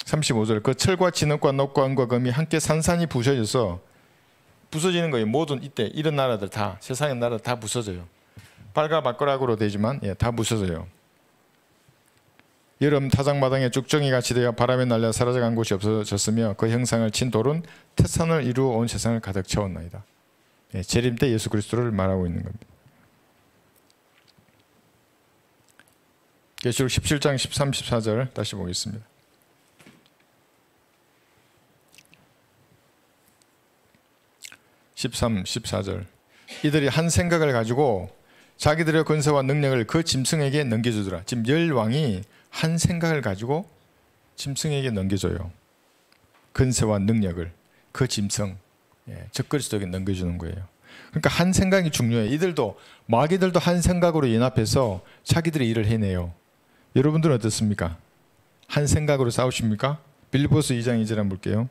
35절 그 철과 진흙과 녹은과 금이 함께 산산이 부셔져서 부서지는 거예요. 모든 이때 이런 나라들 다 세상의 나라 다 부서져요. 발가박거락으로 되지만 예, 다 부서져요. 여름 타작마당에 쭉정이같이 되어 바람에 날려 사라져간 곳이 없어졌으며 그 형상을 친 돌은 태산을 이루어 온 세상을 가득 채웠나이다. 예, 재림 때 예수 그리스도를 말하고 있는 겁니다. 계시록 17장 13, 14절 다시 보겠습니다. 13, 14절. 이들이 한 생각을 가지고 자기들의 권세와 능력을 그 짐승에게 넘겨주더라. 지금 열 왕이 한 생각을 가지고 짐승에게 넘겨줘요. 근세와 능력을 그 짐승, 예, 적그리스도에게 넘겨주는 거예요. 그러니까 한 생각이 중요해요. 이들도 마귀들도 한 생각으로 연합해서 자기들의 일을 해내요. 여러분들은 어떻습니까? 한 생각으로 싸우십니까? 빌보스 2장 2절 한번 볼게요.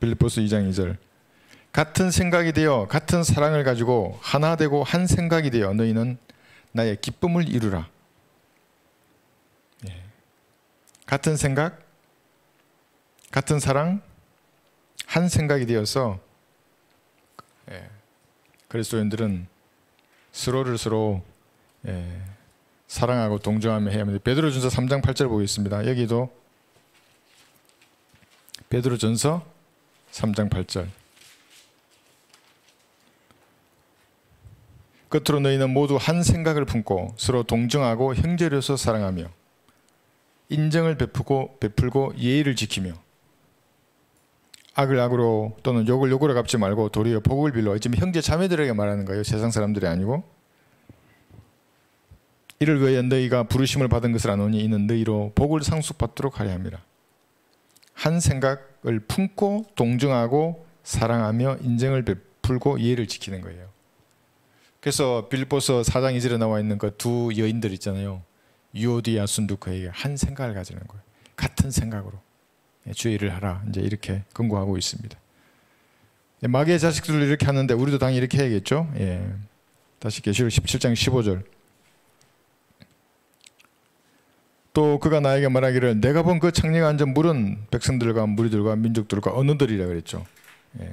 빌리포스 2장 2절. 같은 생각이 되어 같은 사랑을 가지고 하나 되고 한 생각이 되어 너희는 나의 기쁨을 이루라. 예. 같은 생각, 같은 사랑, 한 생각이 되어서 예. 그리스도인들은 서로를 서로 예. 사랑하고 동정하며 해야 합니다. 베드로전서 3장 8절 보겠습니다. 여기도 베드로전서 3장 8절. 끝으로 너희는 모두 한 생각을 품고 서로 동정하고 형제로서 사랑하며 인정을 베푸고 베풀고 예의를 지키며 악을 악으로 또는 욕을 욕으로 갚지 말고 도리어 복을 빌러 지금 형제 자매들에게 말하는 거예요. 세상 사람들이 아니고 이를 위하여 너희가 부르심을 받은 것을 아노니 이는 너희로 복을 상속받도록 하려 합니다. 한 생각 을 품고 동정하고 사랑하며 인정을 베풀고 이해를 지키는 거예요. 그래서 빌보서 4장 2절에 나와 있는 그 두 여인들 있잖아요. 유오디아 순두커에게 한 생각을 가지는 거예요. 같은 생각으로 예, 주의를 하라. 이제 이렇게 권고하고 있습니다. 예, 마귀의 자식들도 이렇게 하는데 우리도 당연히 이렇게 해야겠죠. 예. 다시 계시록 17장 15절. 또 그가 나에게 말하기를 내가 본 그 창녀가 앉은 물은 백성들과 무리들과 민족들과 언어들이라 그랬죠. 예.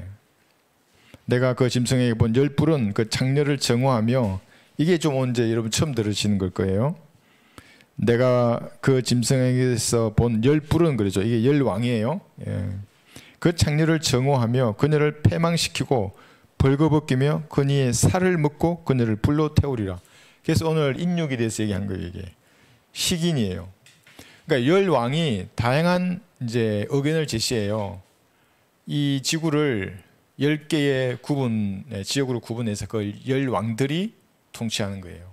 내가 그 짐승에게 본 열 불은 그 창녀를 정화하며 이게 좀 언제 여러분 처음 들으시는 걸 거예요. 내가 그 짐승에게서 본 열 불은 그러죠. 이게 열 왕이에요. 예. 그 창녀를 정오하며 그녀를 패망시키고 벌거벗기며 그녀의 살을 먹고 그녀를 불로 태우리라. 그래서 오늘 인육에 대해서 얘기한 거예요. 이게. 식인이에요. 그러니까 열 왕이 다양한 이제 의견을 제시해요. 이 지구를 열 개의 구분 네, 지역으로 구분해서 그열 왕들이 통치하는 거예요.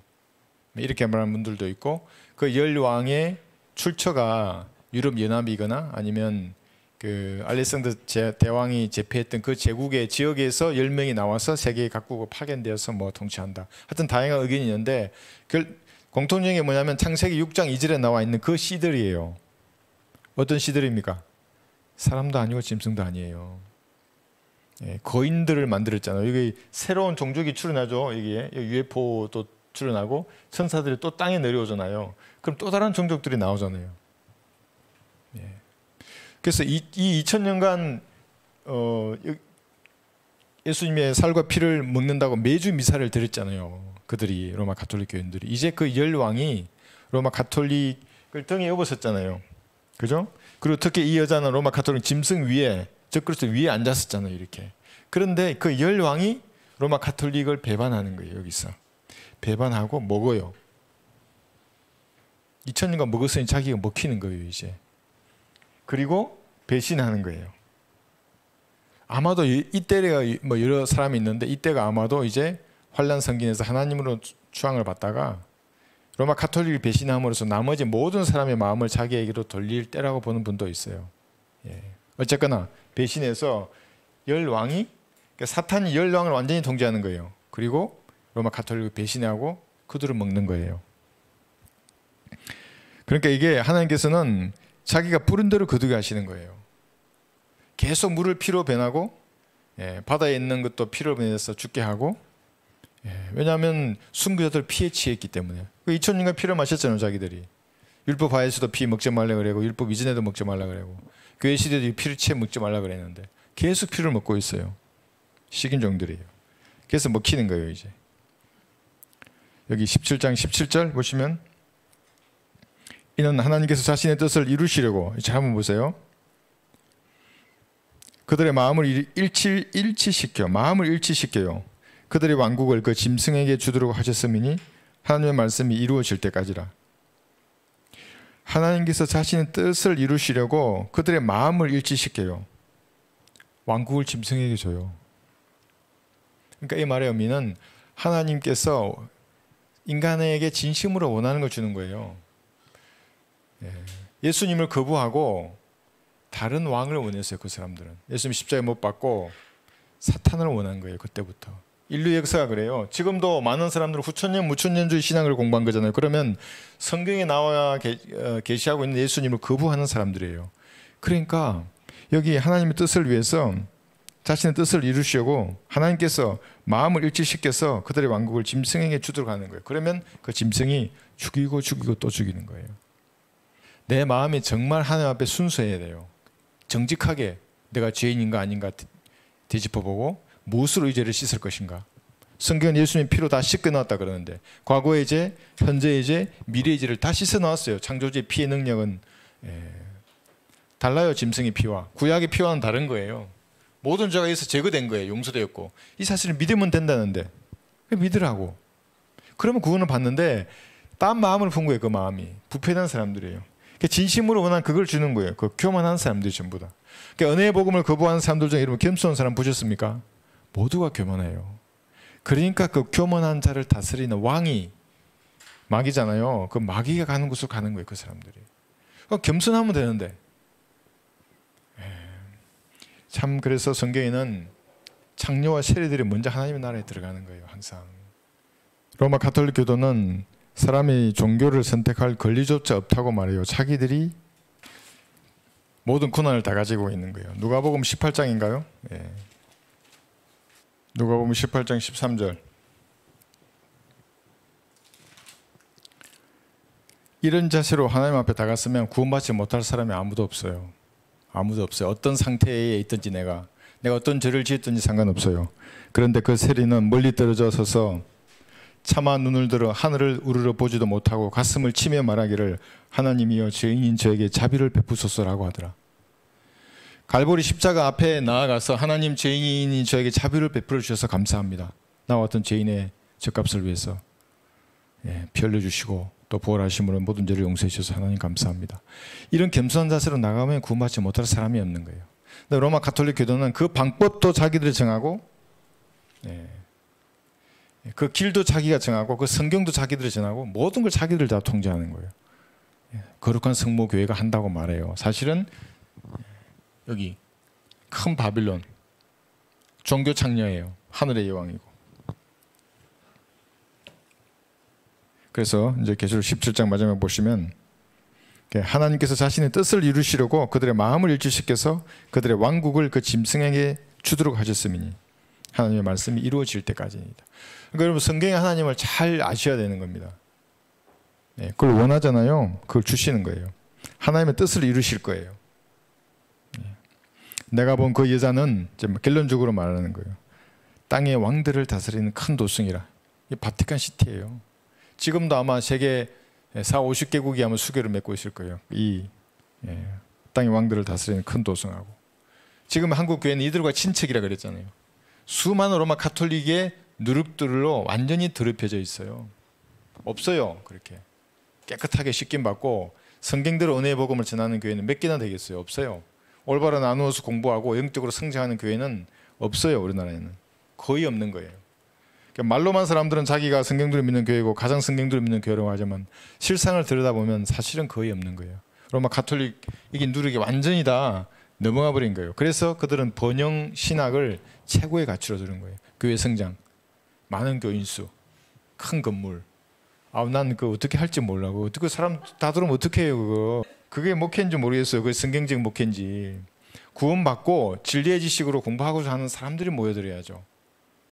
이렇게 말하는 분들도 있고 그 열 왕의 출처가 유럽 연합이거나 아니면 그 알렉산더 대왕이 제패했던 그 제국의 지역에서 열명이 나와서 세계 각국으로 파견되어서 뭐 통치한다. 하여튼 다양한 의견이 있는데 공통적인 게 뭐냐면 창세기 6장 2절에 나와 있는 그 씨들이에요. 어떤 씨들입니까? 사람도 아니고 짐승도 아니에요. 예, 거인들을 만들었잖아요. 여기 새로운 종족이 출현하죠. 여기 UFO 또 출현하고 천사들이 또 땅에 내려오잖아요. 그럼 또 다른 종족들이 나오잖아요. 예. 그래서 이, 이 2000년간 어, 예수님의 살과 피를 먹는다고 매주 미사를 드렸잖아요. 그들이 로마 가톨릭 교인들이 이제 그 열왕이 로마 가톨릭을 등에 업었었잖아요. 그죠? 그리고 특히 이 여자는 로마 가톨릭 짐승 위에 즉그리스도 위에 앉았었잖아요. 이렇게. 그런데 그 열왕이 로마 가톨릭을 배반하는 거예요. 여기서. 배반하고 먹어요. 2000년간 먹었으니 자기가 먹히는 거예요. 이제. 그리고 배신하는 거예요. 아마도 이때가 뭐 여러 사람이 있는데 이때가 아마도 이제 환란 성긴에서 하나님으로 추앙을 받다가 로마 카톨릭을 배신함으로써 나머지 모든 사람의 마음을 자기에게로 돌릴 때라고 보는 분도 있어요. 예. 어쨌거나 배신해서 열 왕이 그러니까 사탄이 열 왕을 완전히 통제하는 거예요. 그리고 로마 카톨릭을 배신하고 그들을 먹는 거예요. 그러니까 이게 하나님께서는 자기가 부른 대로 거두게 하시는 거예요. 계속 물을 피로 변하고 예, 바다에 있는 것도 피로 변해서 죽게 하고 예, 왜냐하면 순교자들 피에 취했기 때문에. 그 2천년간 피를 마셨잖아요, 자기들이. 율법 하에서도 피 먹지 말라 그래고 율법 이전에도 먹지 말라 그래고 교회 시대도 피를 취해 먹지 말라 그랬는데 계속 피를 먹고 있어요. 식인종들이요. 그래서 먹히는 거예요, 이제. 여기 17장 17절 보시면 이는 하나님께서 자신의 뜻을 이루시려고 이제 한번 보세요. 그들의 마음을 일치 일치시켜 마음을 일치시켜요. 그들의 왕국을 그 짐승에게 주도록 하셨음이니 하나님의 말씀이 이루어질 때까지라. 하나님께서 자신의 뜻을 이루시려고 그들의 마음을 일치시켜요. 왕국을 짐승에게 줘요. 그러니까 이 말의 의미는 하나님께서 인간에게 진심으로 원하는 걸 주는 거예요. 예. 예수님을 거부하고 다른 왕을 원했어요. 그 사람들은 예수님 십자에 못 박고 사탄을 원한 거예요. 그때부터 인류 역사가 그래요. 지금도 많은 사람들은 후천년, 무천년주의 신앙을 공부한 거잖아요. 그러면 성경에 나와 계시하고 어, 있는 예수님을 거부하는 사람들이에요. 그러니까 여기 하나님의 뜻을 위해서 자신의 뜻을 이루시려고 하나님께서 마음을 일치시켜서 그들의 왕국을 짐승에게 주도록 하는 거예요. 그러면 그 짐승이 죽이고 죽이고 또 죽이는 거예요. 내 마음이 정말 하나님 앞에 순수해야 돼요. 정직하게 내가 죄인인가 아닌가 뒤짚어보고 무엇으로 이 죄를 씻을 것인가? 성경은 예수님 피로 다 씻겨놨다 그러는데 과거의 죄, 현재의 죄, 미래의 죄를 다 씻어놨어요. 창조주의 피의 능력은 예, 달라요. 짐승의 피와 구약의 피와는 다른 거예요. 모든 죄가 여기서 제거된 거예요. 용서되었고 이 사실을 믿으면 된다는데 믿으라고. 그러면 구원을 받는데 딴 마음을 푼 거예요. 그 마음이 부패된 사람들이에요. 그러니까 진심으로 원한 그걸 주는 거예요. 그 교만한 사람들이 전부 다. 그러니까 은혜의 복음을 거부하는 사람들 중에 여러분 겸손한 사람 보셨습니까? 모두가 교만해요. 그러니까 그 교만한 자를 다스리는 왕이 마귀잖아요. 그 마귀가 가는 곳으로 가는 거예요. 그 사람들이. 어, 겸손하면 되는데. 예. 참 그래서 성경에는 창녀와 세례들이 먼저 하나님의 나라에 들어가는 거예요. 항상. 로마 가톨릭 교도는 사람이 종교를 선택할 권리조차 없다고 말해요. 자기들이 모든 고난을 다 가지고 있는 거예요. 누가복음 18장인가요? 예. 누가복음 18장 13절. 이런 자세로 하나님 앞에 다가으면 구원받지 못할 사람이 아무도 없어요. 아무도 없어요. 어떤 상태에 있든지 내가 내가 어떤 죄를 지었든지 상관없어요. 그런데 그 세리는 멀리 떨어져 서서 차마 눈을 들어 하늘을 우르르 보지도 못하고 가슴을 치며 말하기를 하나님이여 죄인인 저에게 자비를 베푸소서라고 하더라. 갈보리 십자가 앞에 나아가서 하나님 죄인이 저에게 자비를 베풀어 주셔서 감사합니다. 나와 같은 죄인의 죄값을 위해서 예, 피 흘려주시고 또 부활하심으로 모든 죄를 용서해 주셔서 하나님 감사합니다. 이런 겸손한 자세로 나가면 구원받지 못할 사람이 없는 거예요. 근데 로마 가톨릭 교도는 그 방법도 자기들이 정하고 예, 예 그 길도 자기가 정하고 그 성경도 자기들이 정하고 모든 걸 자기들 다 통제하는 거예요. 예, 거룩한 성모 교회가 한다고 말해요. 사실은 여기 큰 바빌론 종교 창녀예요. 하늘의 여왕이고. 그래서 이제 계시록 17장 마지막에 보시면 하나님께서 자신의 뜻을 이루시려고 그들의 마음을 일치시켜서 그들의 왕국을 그 짐승에게 주도록 하셨음이니 하나님의 말씀이 이루어질 때까지입니다. 그러니까 여러분 성경의 하나님을 잘 아셔야 되는 겁니다. 네, 그걸 원하잖아요. 그걸 주시는 거예요. 하나님의 뜻을 이루실 거예요. 내가 본 그 여자는 결론적으로 말하는 거예요. 땅의 왕들을 다스리는 큰 도승이라. 이 바티칸 시티예요. 지금도 아마 세계 4, 50개국이 아마 수교를 맺고 있을 거예요. 이 예, 땅의 왕들을 다스리는 큰 도승하고. 지금 한국 교회는 이들과 친척이라 그랬잖아요. 수많은 로마 카톨릭의 누룩들로 완전히 드럽혀져 있어요. 없어요. 그렇게 깨끗하게 씻김 받고 성경대로 은혜의 복음을 전하는 교회는 몇 개나 되겠어요? 없어요. 올바로 나누어서 공부하고 영적으로 성장하는 교회는 없어요 우리나라에는 거의 없는 거예요. 그러니까 말로만 사람들은 자기가 성경들을 믿는 교회고 가장 성경들을 믿는 교회라고 하지만 실상을 들여다보면 사실은 거의 없는 거예요. 로마 가톨릭 이게 누르기 완전히 다 넘어가 버린 거예요. 그래서 그들은 번영 신학을 최고의 가치로 들은 거예요. 교회 성장, 많은 교인 수, 큰 건물. 아, 난그 어떻게 할지 몰라. 그 어떻게 사람 다 들으면 어떻게 해요, 그거. 그게 목회인지 모르겠어요. 그 성경적 목회인지. 구원받고 진리의 지식으로 공부하고자 하는 사람들이 모여들어야죠.